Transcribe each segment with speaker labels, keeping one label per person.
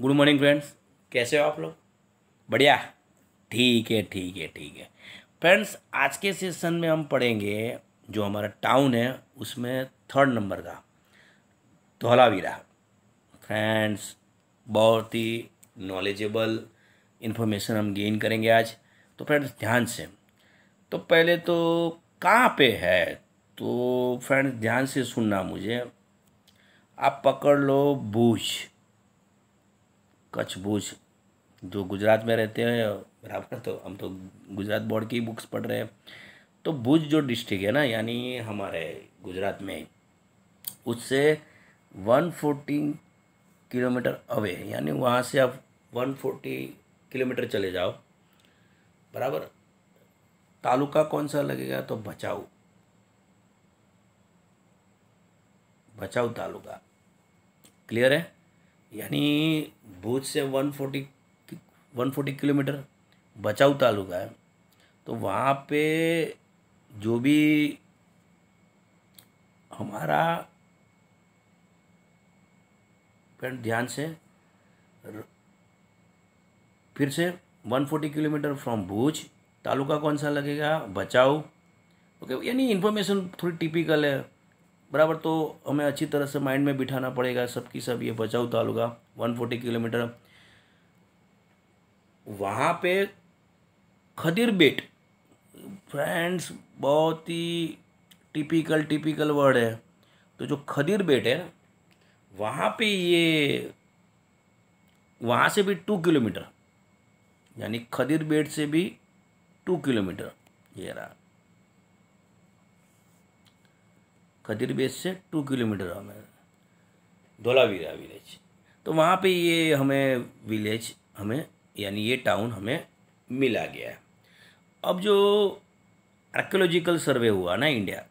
Speaker 1: good morning friends कैसे हो आप लोग बढ़िया ठीक है ठीक है ठीक है फ्रेंड्स आज के सेशन में हम पढ़ेंगे जो हमारा टाउन है उसमें थर्ड नंबर का धोलावीरा फ्रेंड्स बहुत ही नॉलेजेबल इन्फॉर्मेशन हम गेन करेंगे आज तो फ्रेंड्स ध्यान से तो पहले तो कहाँ पे है तो फ्रेंड्स ध्यान से सुनना मुझे आप पकड़ लो भूज कच्छ भुज जो गुजरात में रहते हैं बराबर तो हम तो गुजरात बोर्ड की बुक्स पढ़ रहे हैं तो भुज जो डिस्ट्रिक्ट है ना यानी हमारे गुजरात में उससे वन फोर्टी किलोमीटर अवे यानी वहाँ से आप वन फोर्टी किलोमीटर चले जाओ बराबर तालुका कौन सा लगेगा तो बचाऊ बचाऊ तालुका क्लियर है यानी भूज से one forty one forty kilometre Bachau taluka है तो वहाँ पे जो भी हमारा फ्रेंड ध्यान से फिर से 140 किलोमीटर फ्रॉम भूज तालुका कौन सा लगेगा बचाऊ ओके यानी इन्फॉर्मेशन थोड़ी टिपिकल है बराबर तो हमें अच्छी तरह से माइंड में बिठाना पड़ेगा सबकी सब ये बचाऊ तालुका वन फोर्टी किलोमीटर वहाँ पे खदीर बेट फ्रेंड्स बहुत ही टिपिकल टिपिकल वर्ड है तो जो खदीर बेट है वहाँ पे ये वहाँ से भी टू किलोमीटर यानी खदीर बेट से भी टू किलोमीटर ये रहा खदीर बेस से टू किलोमीटर हमें धोलावीरा विलेज तो वहाँ पे ये हमें विलेज हमें यानी ये टाउन हमें मिला गया है अब जो आर्कोलॉजिकल सर्वे हुआ ना इंडिया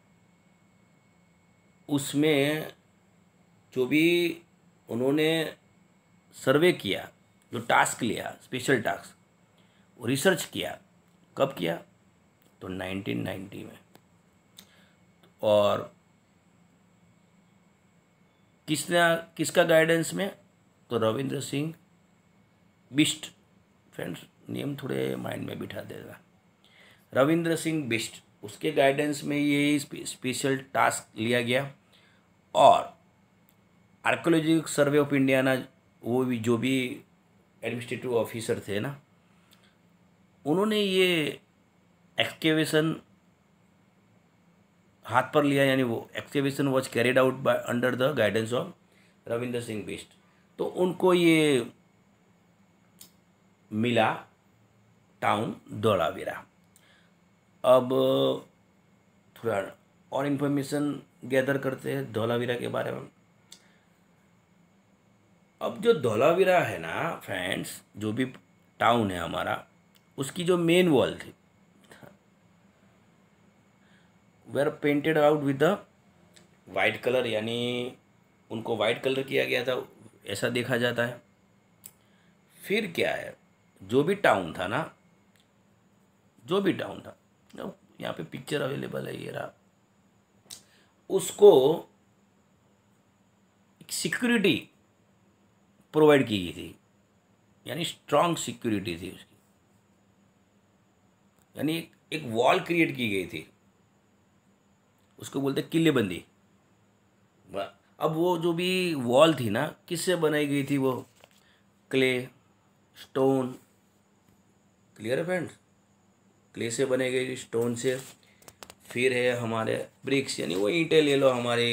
Speaker 1: उसमें जो भी उन्होंने सर्वे किया जो टास्क लिया स्पेशल टास्क रिसर्च किया कब किया तो 1990 में और किसना किसका गाइडेंस में तो रविंद्र सिंह बिस्ट फ्रेंड्स नियम थोड़े माइंड में बिठा देगा रविंद्र सिंह बिस्ट उसके गाइडेंस में ये स्पेशल टास्क लिया गया और आर्कोलॉजिकल सर्वे ऑफ इंडिया ना वो भी जो भी एडमिनिस्ट्रेटिव ऑफिसर थे ना उन्होंने ये एक्सकेवेशन हाथ पर लिया यानी वो excavation was carried out by under the guidance of Ravindra Singh Bisht तो उनको ये मिला टाउन धोलावीरा अब थोड़ा और इन्फॉर्मेशन गैदर करते हैं धोलावीरा के बारे में अब जो धोलावीरा है ना फ्रेंड्स जो भी टाउन है हमारा उसकी जो मेन वॉल थी were painted out with the white colour यानी उनको वाइट कलर किया गया था ऐसा देखा जाता है फिर क्या है जो भी टाउन था ना जो भी टाउन था यहाँ पे पिक्चर अवेलेबल है ये रहा उसको सिक्योरिटी प्रोवाइड की गई थी यानी स्ट्रांग सिक्योरिटी थी उसकी यानी एक, वॉल क्रिएट की गई थी उसको बोलते किलेबंदी अब वो जो भी वॉल थी ना किससे बनाई गई थी वो क्ले स्टोन क्लियर है फ्रेंड्स क्ले से बनाई गई स्टोन से फिर है हमारे ब्रिक्स यानी वो ईंटें ले लो हमारे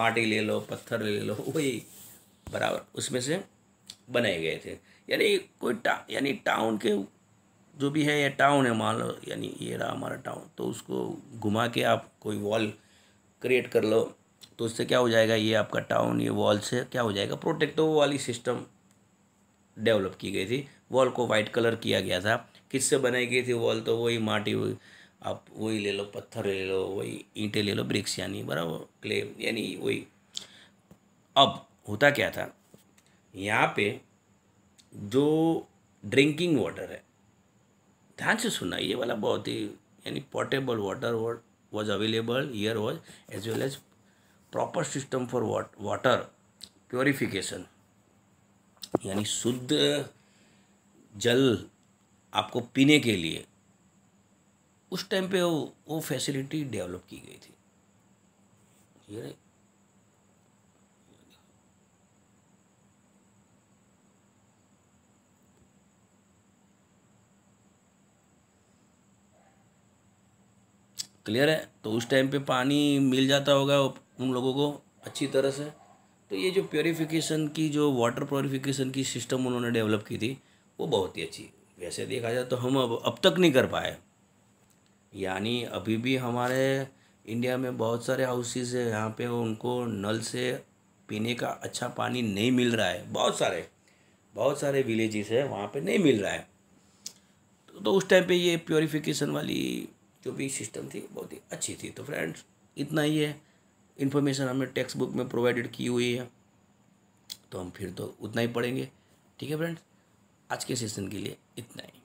Speaker 1: माटी ले लो पत्थर ले लो वही बराबर उसमें से बनाए गए थे यानी कोई टा यानी टाउन के जो भी है ये टाउन है मान लो यानी ये रहा हमारा टाउन तो उसको घुमा के आप कोई वॉल क्रिएट कर लो तो उससे क्या हो जाएगा ये आपका टाउन ये वॉल से क्या हो जाएगा प्रोटेक्टिव तो वाली सिस्टम डेवलप की गई थी वॉल को वाइट कलर किया गया था किससे बनाई गई थी वॉल तो वही माटी वही आप वही ले लो पत्थर ले लो वही ईंटें ले लो ब्रिक्स यानी बराबर क्ले यानी वही अब होता क्या था यहाँ पे जो ड्रिंकिंग वाटर है ध्यान से सुनना ये वाला बहुत ही यानी portable water was available here was as well as proper system for water purification यानी शुद्ध जल आपको पीने के लिए उस टाइम पे वो वो फैसिलिटी डेवलप की गई थी क्लियर है तो उस टाइम पे पानी मिल जाता होगा उन लोगों को अच्छी तरह से तो ये जो प्योरीफिकेशन की जो वाटर प्योरीफिकेशन की सिस्टम उन्होंने डेवलप की थी वो बहुत ही अच्छी वैसे देखा जाए तो हम अब अब तक नहीं कर पाए यानी अभी भी हमारे इंडिया में बहुत सारे हाउसेज है यहाँ पे उनको नल से पीने का अच्छा पानी नहीं मिल रहा है बहुत सारे बहुत सारे विलेजेस है वहाँ पे नहीं मिल रहा है तो, तो उस टाइम पे ये प्योरीफिकेशन वाली जो भी सिस्टम थी बहुत ही अच्छी थी तो फ्रेंड्स इतना ही है इन्फॉर्मेशन हमने टेक्स्ट बुक में प्रोवाइडेड की हुई है तो हम फिर तो उतना ही पढ़ेंगे ठीक है फ्रेंड्स आज के सेशन के लिए इतना ही